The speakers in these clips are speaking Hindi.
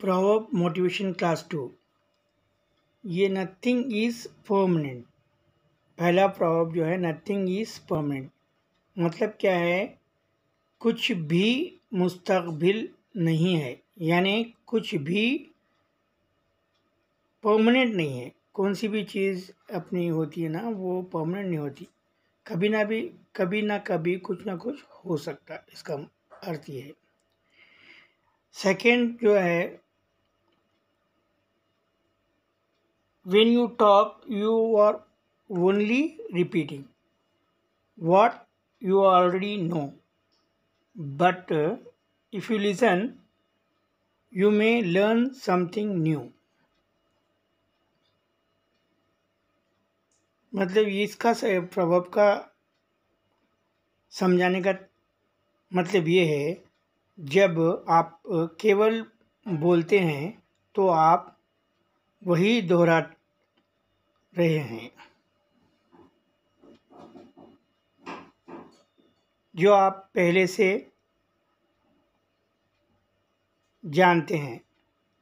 प्रॉवर्ब मोटिवेशन क्लास टू ये नथिंग इज़ परमानेंट पहला प्रॉवर्ब जो है नथिंग इज़ परमानेंट मतलब क्या है कुछ भी मुस्तकबिल नहीं है यानी कुछ भी परमानेंट नहीं है कौन सी भी चीज़ अपनी होती है ना वो परमानेंट नहीं होती कभी ना भी कभी ना कभी कुछ ना कुछ हो सकता इसका अर्थ ये है सेकेंड जो है when you talk you are only repeating what you already know but uh, if you listen you may learn something new मतलब ये इसका प्रभाव का समझाने का मतलब ये है जब आप केवल बोलते हैं तो आप वही दोहरा रहे हैं जो आप पहले से जानते हैं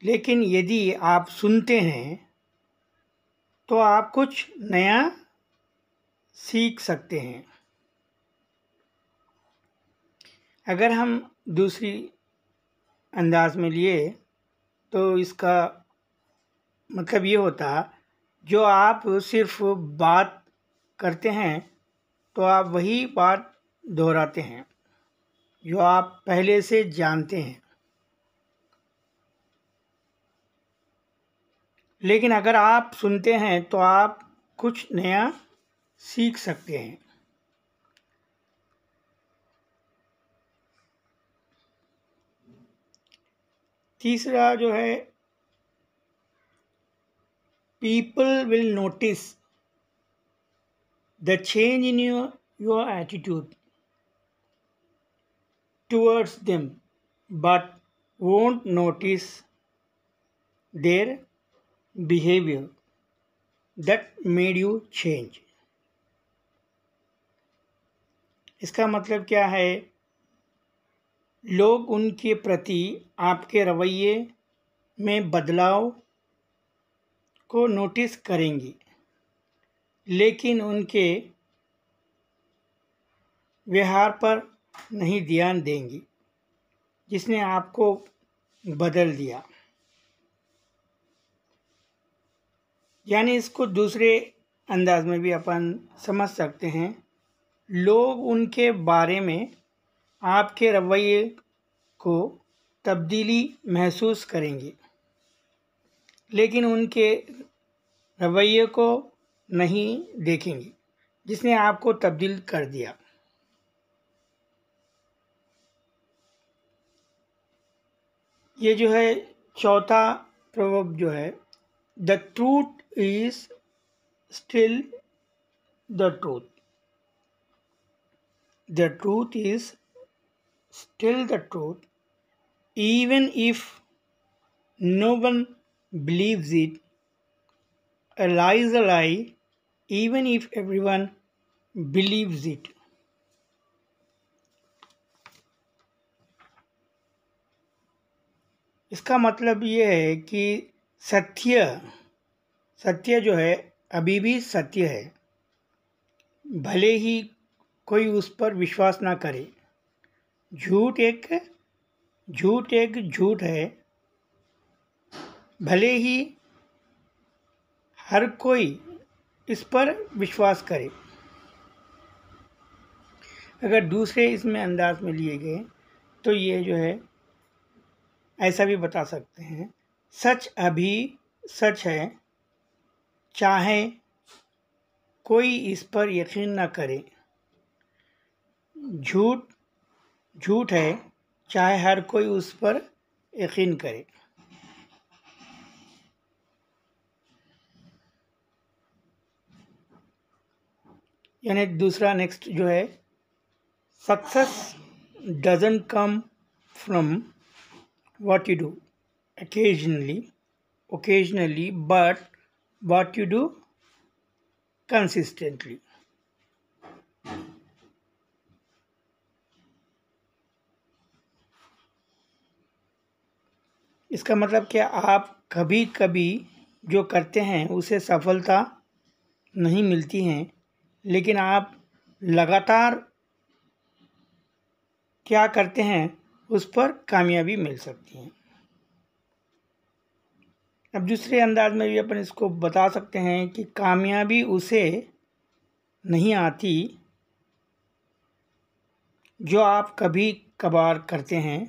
लेकिन यदि आप सुनते हैं तो आप कुछ नया सीख सकते हैं अगर हम दूसरी अंदाज में लिए तो इसका मतलब ये होता जो आप सिर्फ बात करते हैं तो आप वही बात दोहराते हैं जो आप पहले से जानते हैं लेकिन अगर आप सुनते हैं तो आप कुछ नया सीख सकते हैं तीसरा जो है people will notice the change in your, your attitude towards them but won't notice their behavior that made you change इसका मतलब क्या है लोग उनके प्रति आपके रवैये में बदलाव को नोटिस करेंगी लेकिन उनके व्यवहार पर नहीं ध्यान देंगी जिसने आपको बदल दिया यानी इसको दूसरे अंदाज में भी अपन समझ सकते हैं लोग उनके बारे में आपके रवैये को तब्दीली महसूस करेंगे लेकिन उनके रवैये को नहीं देखेंगे जिसने आपको तब्दील कर दिया ये जो है चौथा प्रवब जो है the truth is still the truth the truth is still the truth even if no one believes it. A lie is a lie, even if everyone believes it. इसका मतलब ये है कि सत्य सत्य जो है अभी भी सत्य है भले ही कोई उस पर विश्वास ना करे झूठ एक झूठ एक झूठ है भले ही हर कोई इस पर विश्वास करे अगर दूसरे इसमें अंदाज में लिए गए तो ये जो है ऐसा भी बता सकते हैं सच अभी सच है चाहे कोई इस पर यकीन ना करे झूठ झूठ है चाहे हर कोई उस पर यकीन करे यानी दूसरा नेक्स्ट जो है success doesn't come from what you do occasionally occasionally but what you do consistently इसका मतलब क्या आप कभी कभी जो करते हैं उसे सफलता नहीं मिलती हैं लेकिन आप लगातार क्या करते हैं उस पर कामयाबी मिल सकती है अब दूसरे अंदाज में भी अपन इसको बता सकते हैं कि कामयाबी उसे नहीं आती जो आप कभी कभार करते हैं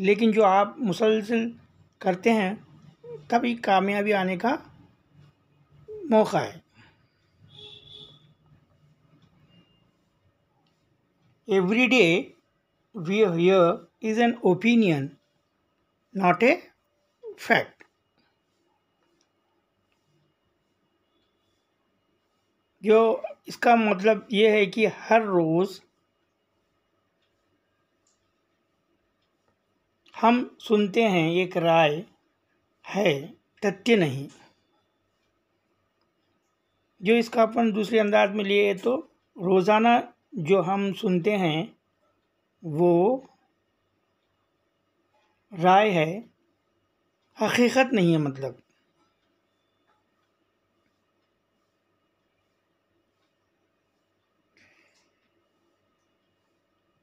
लेकिन जो आप मुसलसल करते हैं तभी कामयाबी आने का मौका है every day we hear is an opinion, not a fact. जो इसका मतलब ये है कि हर रोज़ हम सुनते हैं एक राय है तथ्य नहीं जो इसका अपन दूसरे अंदाज में लिए तो रोज़ाना जो हम सुनते हैं वो राय है हकीकत नहीं है मतलब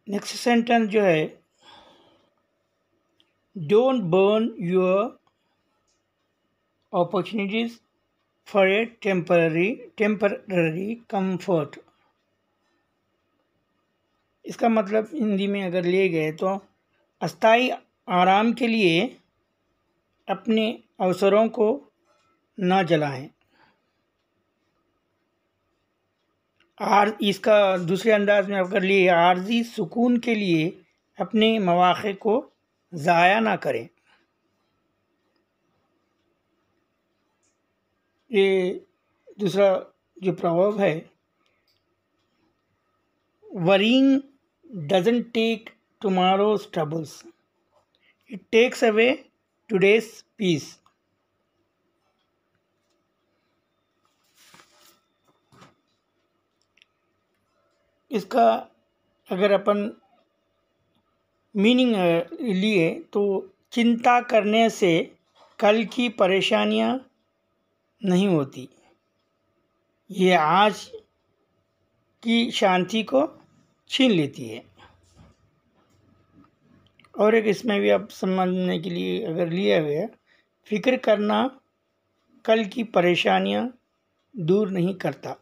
नेक्स्ट सेंटेंस जो है don't burn your opportunities for a temporary temporary comfort इसका मतलब हिंदी में अगर लिए गए तो अस्थाई आराम के लिए अपने अवसरों को न जलाएं आर इसका दूसरे अंदाज में अगर लिए आर्जी सुकून के लिए अपने मौाक़े को ज़ाया ना करें ये दूसरा जो प्रभाव है वरीन doesn't take tomorrow's troubles. It takes away today's peace. इसका अगर अपन मीनिंग लिए तो चिंता करने से कल की परेशानियां नहीं होती ये आज की शांति को छीन लेती है और एक इसमें भी आप समझने के लिए अगर लिया गया फिक्र करना कल की परेशानियां दूर नहीं करता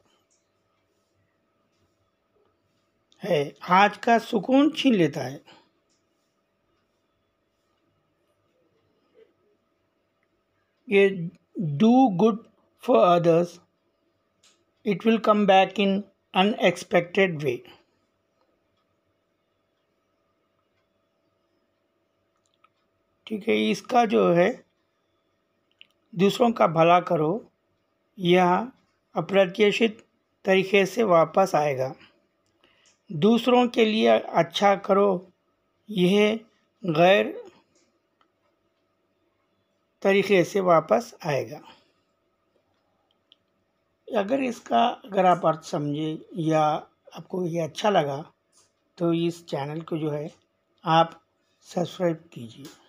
है आज का सुकून छीन लेता है ये do good for others it will come back in unexpected way ठीक है इसका जो है दूसरों का भला करो यह अप्रत्याशित तरीके से वापस आएगा दूसरों के लिए अच्छा करो यह गैर तरीके से वापस आएगा अगर इसका अगर आप अर्थ समझे या आपको ये अच्छा लगा तो इस चैनल को जो है आप सब्सक्राइब कीजिए